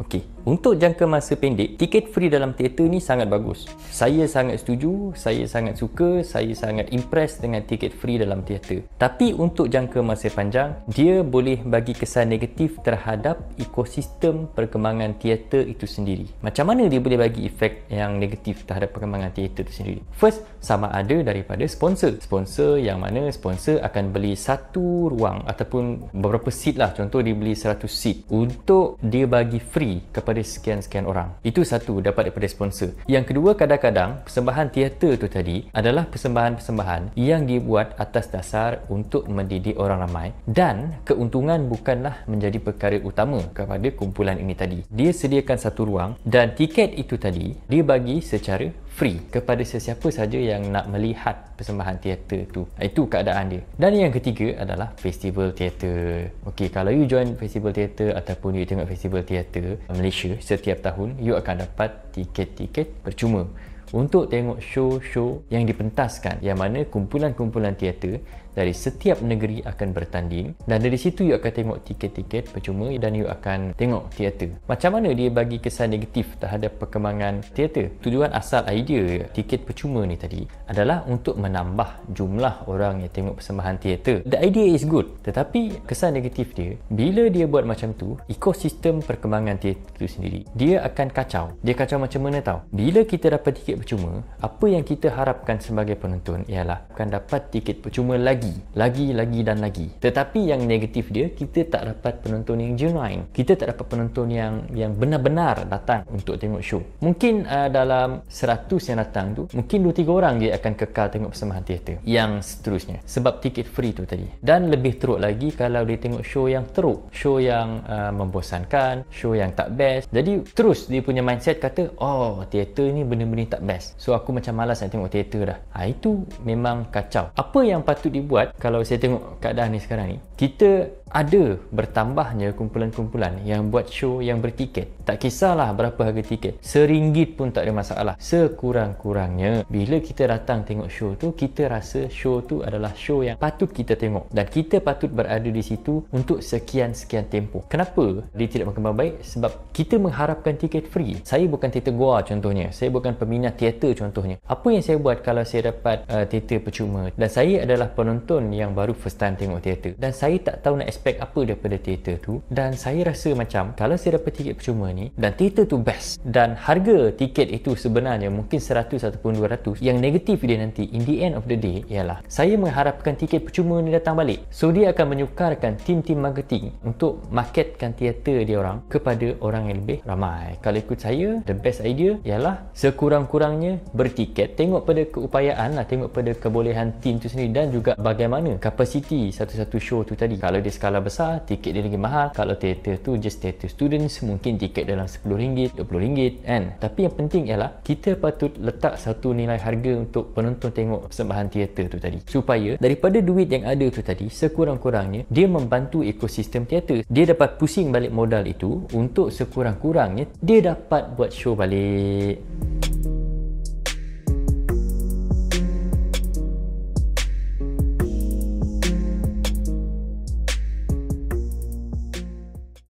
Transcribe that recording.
Okey. Untuk jangka masa pendek, tiket free dalam teater ni sangat bagus. Saya sangat setuju, saya sangat suka, saya sangat impressed dengan tiket free dalam teater. Tapi untuk jangka masa panjang, dia boleh bagi kesan negatif terhadap ekosistem perkembangan teater itu sendiri. Macam mana dia boleh bagi efek yang negatif terhadap perkembangan teater itu sendiri? First, sama ada daripada sponsor. Sponsor yang mana sponsor akan beli satu ruang ataupun beberapa seat lah. Contoh dia beli 100 seat untuk dia bagi free kepada daripada sekian-sekian orang. Itu satu dapat daripada sponsor. Yang kedua kadang-kadang persembahan teater tu tadi adalah persembahan-persembahan yang dibuat atas dasar untuk mendidik orang ramai dan keuntungan bukanlah menjadi perkara utama kepada kumpulan ini tadi. Dia sediakan satu ruang dan tiket itu tadi dia bagi secara free kepada sesiapa sahaja yang nak melihat persembahan teater tu. Itu keadaan dia. Dan yang ketiga adalah festival teater. Okey, kalau you join festival teater ataupun you tengok festival teater Malaysia setiap tahun, you akan dapat tiket-tiket percuma untuk tengok show-show yang dipentaskan yang mana kumpulan-kumpulan teater dari setiap negeri akan bertanding dan dari situ you akan tengok tiket-tiket percuma dan you akan tengok teater. Macam mana dia bagi kesan negatif terhadap perkembangan teater? Tujuan asal idea tiket percuma ni tadi adalah untuk menambah jumlah orang yang tengok persembahan teater. The idea is good tetapi kesan negatif dia bila dia buat macam tu ekosistem perkembangan teater tu sendiri dia akan kacau. Dia kacau macam mana tau? Bila kita dapat tiket percuma apa yang kita harapkan sebagai penonton ialah akan dapat tiket percuma lagi lagi lagi lagi dan lagi tetapi yang negatif dia kita tak dapat penonton yang genuine kita tak dapat penonton yang yang benar-benar datang untuk tengok show mungkin uh, dalam 100 yang datang tu mungkin 2-3 orang dia akan kekal tengok persembahan teater yang seterusnya sebab tiket free tu tadi dan lebih teruk lagi kalau dia tengok show yang teruk show yang uh, membosankan show yang tak best jadi terus dia punya mindset kata oh teater ni benar-benar tak best so aku macam malas nak tengok teater dah ha, itu memang kacau apa yang patut dibuat buat kalau saya tengok keadaan ni sekarang ni kita ada bertambahnya kumpulan-kumpulan yang buat show yang bertiket tak kisahlah berapa harga tiket seringgit pun tak ada masalah sekurang-kurangnya bila kita datang tengok show tu kita rasa show tu adalah show yang patut kita tengok dan kita patut berada di situ untuk sekian-sekian tempoh kenapa dia tidak berkembang baik sebab kita mengharapkan tiket free saya bukan teater goa contohnya saya bukan peminat teater contohnya apa yang saya buat kalau saya dapat uh, teater percuma dan saya adalah penonton penonton yang baru first time tengok teater dan saya tak tahu nak expect apa daripada teater tu dan saya rasa macam kalau saya dapat tiket percuma ni dan teater tu best dan harga tiket itu sebenarnya mungkin 100 ataupun 200 yang negatif dia nanti in the end of the day ialah saya mengharapkan tiket percuma ni datang balik so dia akan menyukarkan tim-tim marketing untuk marketkan teater dia orang kepada orang yang lebih ramai kalau ikut saya the best idea ialah sekurang-kurangnya bertiket tengok pada keupayaan lah tengok pada kebolehan tim tu sendiri dan juga bagaimana bagaimana kapasiti satu-satu show tu tadi kalau dia skala besar tiket dia lagi mahal kalau teater tu just teater students mungkin tiket dalam RM10 RM20 kan tapi yang penting ialah kita patut letak satu nilai harga untuk penonton tengok persembahan teater tu tadi supaya daripada duit yang ada tu tadi sekurang-kurangnya dia membantu ekosistem teater dia dapat pusing balik modal itu untuk sekurang-kurangnya dia dapat buat show balik